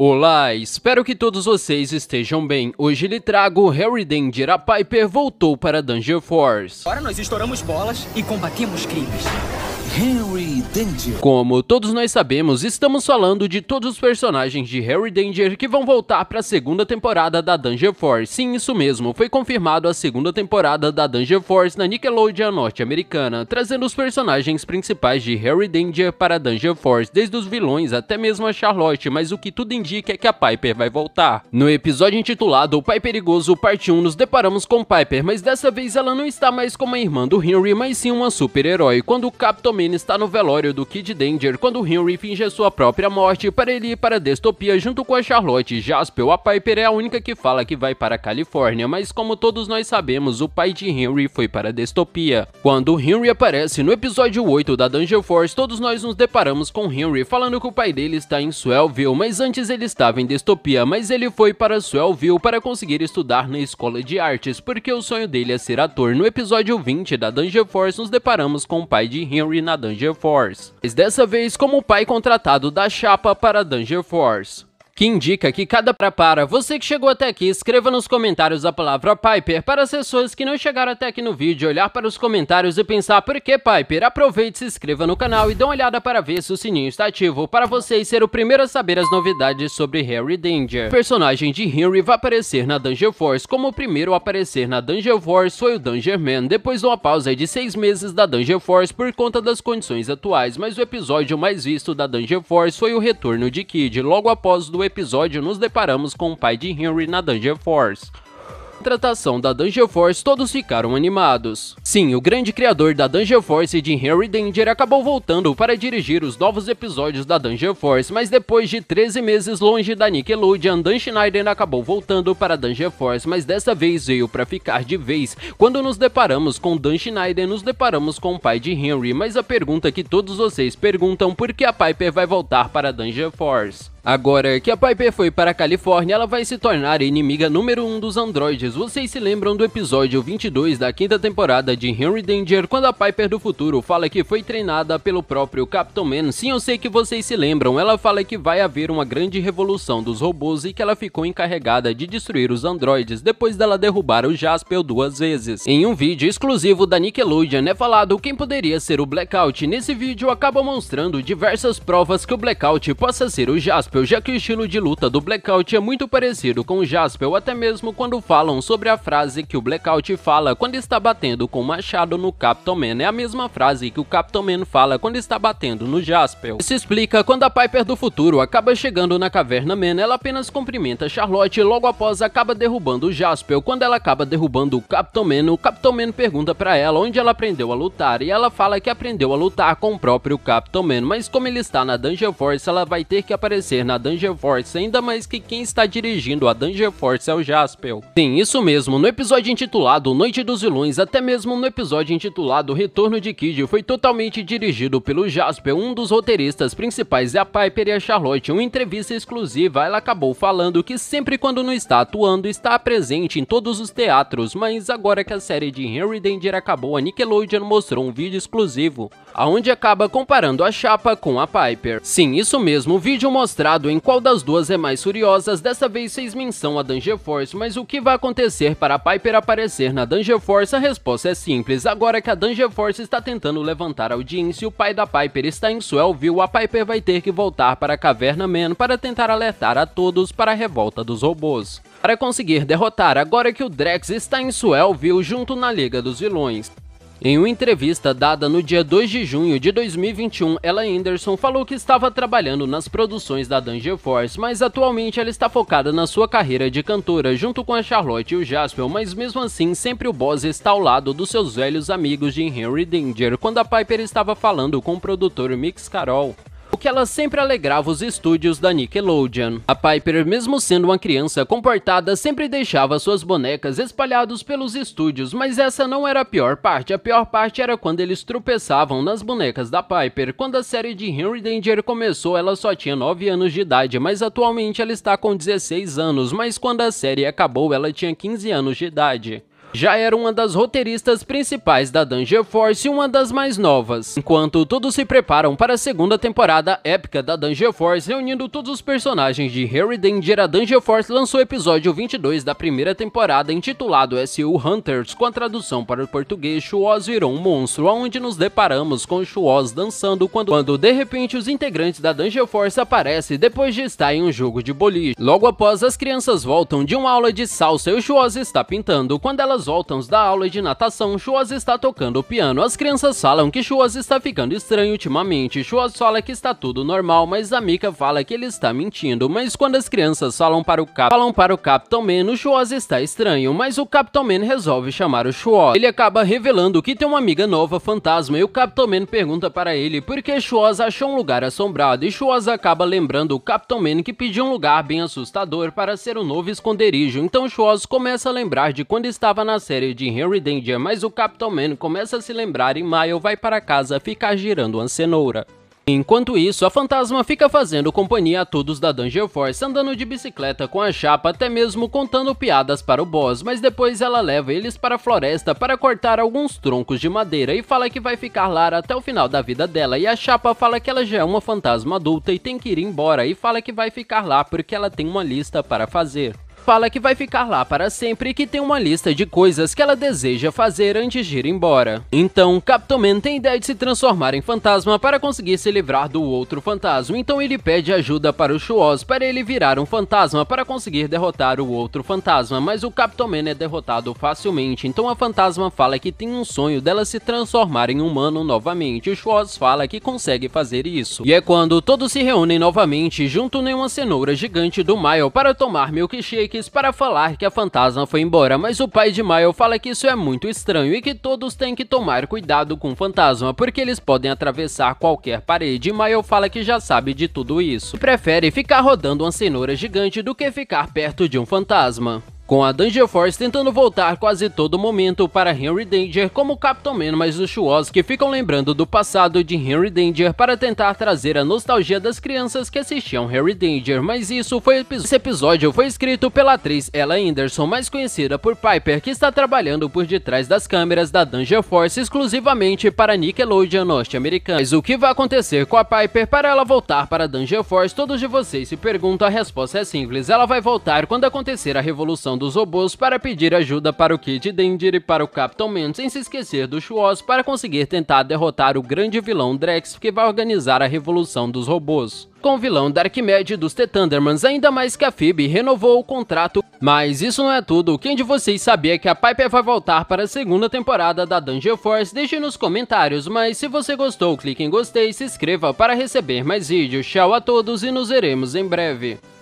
Olá, espero que todos vocês estejam bem. Hoje lhe trago Harry Danger, a Piper voltou para Danger Force. Agora nós estouramos bolas e combatemos crimes. Danger. Como todos nós sabemos, estamos falando de todos os personagens de Harry Danger que vão voltar para a segunda temporada da Danger Force. Sim, isso mesmo, foi confirmado a segunda temporada da Danger Force na Nickelodeon norte-americana, trazendo os personagens principais de Harry Danger para a Danger Force, desde os vilões até mesmo a Charlotte, mas o que tudo indica é que a Piper vai voltar. No episódio intitulado O Pai Perigoso, parte 1, nos deparamos com Piper, mas dessa vez ela não está mais como a irmã do Henry, mas sim uma super-herói, quando o Capitão Man está no velório velório do Kid Danger quando Henry finge sua própria morte para ele ir para a Destopia junto com a Charlotte. Jaspel, a Piper é a única que fala que vai para a Califórnia, mas como todos nós sabemos, o pai de Henry foi para a Destopia. Quando Henry aparece no episódio 8 da Dungeon Force, todos nós nos deparamos com Henry falando que o pai dele está em Swellville, mas antes ele estava em Destopia, mas ele foi para Swellville para conseguir estudar na escola de artes, porque o sonho dele é ser ator. No episódio 20 da Dungeon Force, nos deparamos com o pai de Henry na Dungeon Force. Force, mas dessa vez como o pai contratado da chapa para Danger Force que indica que cada para para. Você que chegou até aqui, escreva nos comentários a palavra Piper para as pessoas que não chegaram até aqui no vídeo, olhar para os comentários e pensar por que Piper. Aproveite, se inscreva no canal e dê uma olhada para ver se o sininho está ativo, para vocês ser o primeiro a saber as novidades sobre Harry Danger. O personagem de Henry vai aparecer na Danger Force, como o primeiro a aparecer na Danger Force foi o Danger Man, depois de uma pausa de seis meses da Danger Force por conta das condições atuais, mas o episódio mais visto da Danger Force foi o retorno de Kid, logo após do episódio, nos deparamos com o pai de Henry na Dungeon Force. Na contratação da Dungeon Force, todos ficaram animados. Sim, o grande criador da Dungeon Force, Jim Henry Danger, acabou voltando para dirigir os novos episódios da Dungeon Force, mas depois de 13 meses longe da Nickelodeon, Dan Schneider acabou voltando para Dungeon Force, mas dessa vez veio para ficar de vez. Quando nos deparamos com Dan Schneider, nos deparamos com o pai de Henry, mas a pergunta que todos vocês perguntam por que a Piper vai voltar para Dungeon Force. Agora que a Piper foi para a Califórnia, ela vai se tornar inimiga número 1 um dos androides. Vocês se lembram do episódio 22 da quinta temporada de Henry Danger quando a Piper do futuro fala que foi treinada pelo próprio Captain Man. Sim, eu sei que vocês se lembram, ela fala que vai haver uma grande revolução dos robôs e que ela ficou encarregada de destruir os androides depois dela derrubar o Jasper duas vezes. Em um vídeo exclusivo da Nickelodeon é falado quem poderia ser o Blackout. Nesse vídeo acaba mostrando diversas provas que o Blackout possa ser o Jasper, já que o estilo de luta do Blackout é muito parecido com o Jasper, até mesmo quando falam sobre a frase que o Blackout fala quando está batendo com machado no Capitão Man. É a mesma frase que o Capitão Man fala quando está batendo no Jasper. Isso explica quando a Piper do futuro acaba chegando na caverna Man, ela apenas cumprimenta Charlotte e logo após acaba derrubando o Jasper. Quando ela acaba derrubando o Capitão Man, o Capitão Man pergunta para ela onde ela aprendeu a lutar e ela fala que aprendeu a lutar com o próprio Capitão Man, mas como ele está na Danger Force, ela vai ter que aparecer na Danger Force, ainda mais que quem está dirigindo a Danger Force é o Jasper. Sim, isso mesmo, no episódio intitulado Noite dos Vilões, até mesmo no episódio intitulado Retorno de Kid foi totalmente dirigido pelo Jasper, um dos roteiristas principais a Piper e a Charlotte. Em uma entrevista exclusiva, ela acabou falando que sempre quando não está atuando, está presente em todos os teatros, mas agora que a série de Henry Danger acabou, a Nickelodeon mostrou um vídeo exclusivo, aonde acaba comparando a chapa com a Piper. Sim, isso mesmo, o vídeo mostrado em qual das duas é mais furiosas, dessa vez fez menção a Danger Force, mas o que vai acontecer para a Piper aparecer na Danger Force, a resposta é sim simples, agora que a Danger Force está tentando levantar a audiência e o pai da Piper está em Swellville, a Piper vai ter que voltar para a Caverna Man para tentar alertar a todos para a revolta dos robôs. Para conseguir derrotar agora que o Drex está em Swellville junto na Liga dos Vilões. Em uma entrevista dada no dia 2 de junho de 2021, ela Anderson falou que estava trabalhando nas produções da Danger Force, mas atualmente ela está focada na sua carreira de cantora, junto com a Charlotte e o Jasper, mas mesmo assim sempre o Boss está ao lado dos seus velhos amigos de Henry Danger, quando a Piper estava falando com o produtor Mix Carol que ela sempre alegrava os estúdios da Nickelodeon. A Piper, mesmo sendo uma criança comportada, sempre deixava suas bonecas espalhadas pelos estúdios, mas essa não era a pior parte. A pior parte era quando eles tropeçavam nas bonecas da Piper. Quando a série de Henry Danger começou, ela só tinha 9 anos de idade, mas atualmente ela está com 16 anos, mas quando a série acabou, ela tinha 15 anos de idade. Já era uma das roteiristas principais da Danger Force e uma das mais novas, enquanto todos se preparam para a segunda temporada épica da Danger Force, reunindo todos os personagens de Harry Danger, a Danger Force lançou o episódio 22 da primeira temporada, intitulado S.U. Hunters, com a tradução para o português, Chuoz virou um monstro, onde nos deparamos com Chuoz dançando quando, quando de repente os integrantes da Danger Force aparecem depois de estar em um jogo de boliche. Logo após, as crianças voltam de uma aula de salsa e o Chuoz está pintando, quando elas crianças voltam da aula de natação, Chuas está tocando piano. As crianças falam que Chuas está ficando estranho ultimamente. Chuas fala que está tudo normal, mas a Mika fala que ele está mentindo. Mas quando as crianças falam para o, Cap falam para o Capitão Man, o Chuas está estranho, mas o Capitão Man resolve chamar o Chuas. Ele acaba revelando que tem uma amiga nova fantasma e o Capitão Man pergunta para ele por que Chuas achou um lugar assombrado e acaba lembrando o Capitão Man que pediu um lugar bem assustador para ser o um novo esconderijo. Então Chuas começa a lembrar de quando estava na série de Henry Danger, mas o Capitão Man começa a se lembrar e Miles vai para casa ficar girando uma cenoura. Enquanto isso, a fantasma fica fazendo companhia a todos da Danger Force, andando de bicicleta com a chapa, até mesmo contando piadas para o boss, mas depois ela leva eles para a floresta para cortar alguns troncos de madeira e fala que vai ficar lá até o final da vida dela, e a chapa fala que ela já é uma fantasma adulta e tem que ir embora, e fala que vai ficar lá porque ela tem uma lista para fazer fala que vai ficar lá para sempre e que tem uma lista de coisas que ela deseja fazer antes de ir embora. Então, Capitão Man tem ideia de se transformar em fantasma para conseguir se livrar do outro fantasma, então ele pede ajuda para o Shuoz para ele virar um fantasma para conseguir derrotar o outro fantasma, mas o Capitão Man é derrotado facilmente, então a fantasma fala que tem um sonho dela se transformar em humano novamente, o Schwartz fala que consegue fazer isso. E é quando todos se reúnem novamente junto em uma cenoura gigante do Mile para tomar milkshake Marques para falar que a fantasma foi embora, mas o pai de Miles fala que isso é muito estranho e que todos têm que tomar cuidado com o fantasma, porque eles podem atravessar qualquer parede e Miles fala que já sabe de tudo isso. E prefere ficar rodando uma cenoura gigante do que ficar perto de um fantasma com a Danger Force tentando voltar quase todo momento para Henry Danger como Capitão Man, mas os Schwoz que ficam lembrando do passado de Henry Danger para tentar trazer a nostalgia das crianças que assistiam Henry Danger, mas isso foi esse episódio foi escrito pela atriz Ella Anderson, mais conhecida por Piper, que está trabalhando por detrás das câmeras da Danger Force exclusivamente para Nickelodeon norte-americana. Mas o que vai acontecer com a Piper para ela voltar para Danger Force? Todos de vocês se perguntam, a resposta é simples, ela vai voltar quando acontecer a revolução dos robôs para pedir ajuda para o Kid Danger e para o Capitão Man sem se esquecer do Schwarz para conseguir tentar derrotar o grande vilão Drex que vai organizar a revolução dos robôs. Com o vilão Darkmed dos The Thundermans, ainda mais que a Phoebe renovou o contrato. Mas isso não é tudo, quem de vocês sabia que a Piper vai voltar para a segunda temporada da Dungeon Force? Deixe nos comentários, mas se você gostou, clique em gostei, e se inscreva para receber mais vídeos. Tchau a todos e nos veremos em breve.